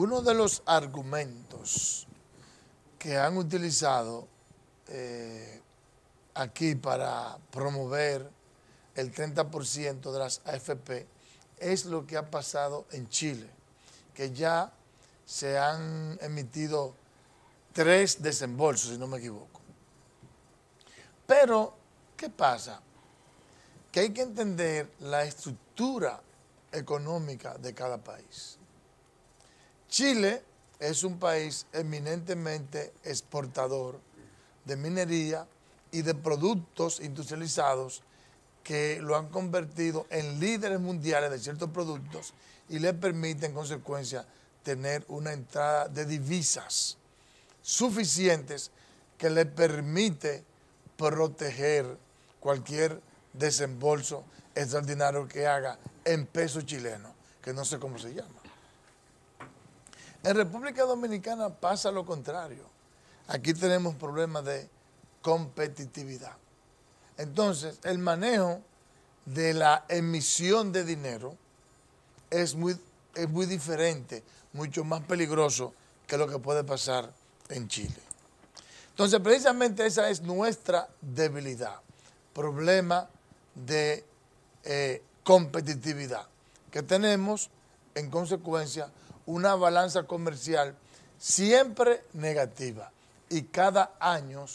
Uno de los argumentos que han utilizado eh, aquí para promover el 30% de las AFP es lo que ha pasado en Chile, que ya se han emitido tres desembolsos, si no me equivoco. Pero, ¿qué pasa? Que hay que entender la estructura económica de cada país. Chile es un país eminentemente exportador de minería y de productos industrializados que lo han convertido en líderes mundiales de ciertos productos y le permite en consecuencia tener una entrada de divisas suficientes que le permite proteger cualquier desembolso extraordinario que haga en peso chileno, que no sé cómo se llama. En República Dominicana pasa lo contrario. Aquí tenemos problemas de competitividad. Entonces, el manejo de la emisión de dinero es muy, es muy diferente, mucho más peligroso que lo que puede pasar en Chile. Entonces, precisamente esa es nuestra debilidad, problema de eh, competitividad que tenemos en consecuencia una balanza comercial siempre negativa y cada año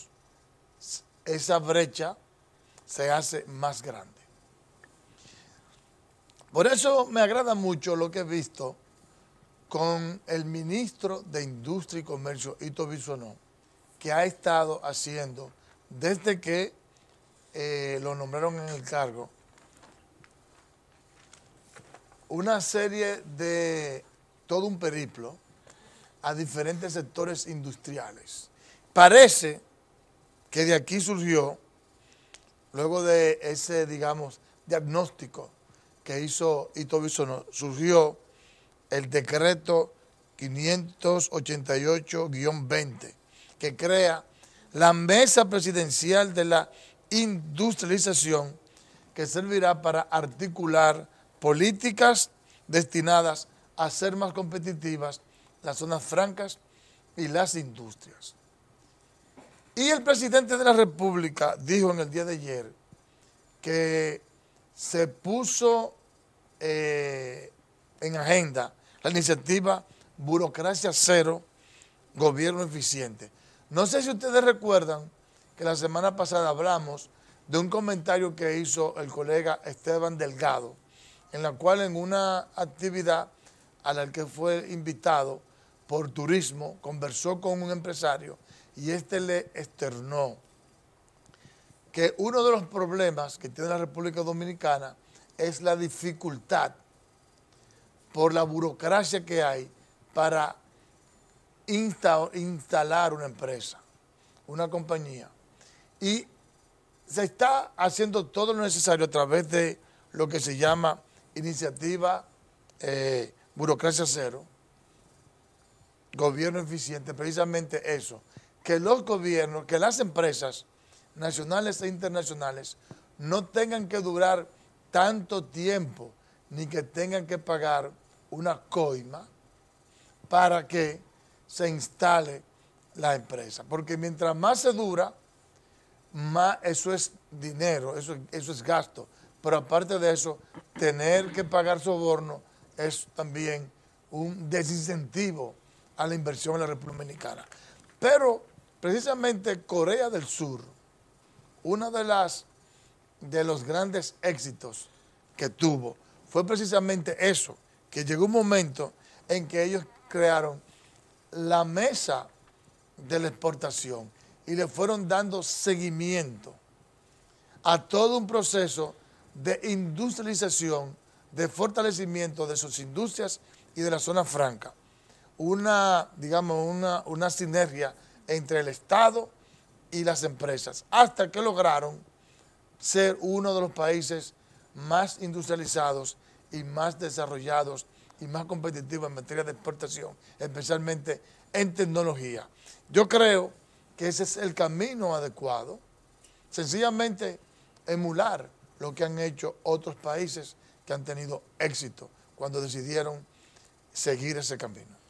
esa brecha se hace más grande. Por eso me agrada mucho lo que he visto con el ministro de Industria y Comercio, Ito Bisonó, que ha estado haciendo desde que eh, lo nombraron en el cargo, una serie de todo un periplo a diferentes sectores industriales. Parece que de aquí surgió, luego de ese, digamos, diagnóstico que hizo Ito surgió el decreto 588-20, que crea la mesa presidencial de la industrialización que servirá para articular políticas destinadas a a ser más competitivas las zonas francas y las industrias. Y el presidente de la República dijo en el día de ayer que se puso eh, en agenda la iniciativa Burocracia Cero, Gobierno Eficiente. No sé si ustedes recuerdan que la semana pasada hablamos de un comentario que hizo el colega Esteban Delgado, en la cual en una actividad al que fue invitado por turismo, conversó con un empresario y este le externó que uno de los problemas que tiene la República Dominicana es la dificultad por la burocracia que hay para instalar una empresa, una compañía. Y se está haciendo todo lo necesario a través de lo que se llama iniciativa eh, burocracia cero, gobierno eficiente, precisamente eso, que los gobiernos, que las empresas nacionales e internacionales no tengan que durar tanto tiempo ni que tengan que pagar una coima para que se instale la empresa. Porque mientras más se dura, más eso es dinero, eso, eso es gasto. Pero aparte de eso, tener que pagar soborno es también un desincentivo a la inversión en la República Dominicana. Pero precisamente Corea del Sur, una de las de los grandes éxitos que tuvo fue precisamente eso, que llegó un momento en que ellos crearon la mesa de la exportación y le fueron dando seguimiento a todo un proceso de industrialización de fortalecimiento de sus industrias y de la zona franca. Una, digamos, una, sinergia entre el Estado y las empresas, hasta que lograron ser uno de los países más industrializados y más desarrollados y más competitivos en materia de exportación, especialmente en tecnología. Yo creo que ese es el camino adecuado, sencillamente emular lo que han hecho otros países que han tenido éxito cuando decidieron seguir ese camino.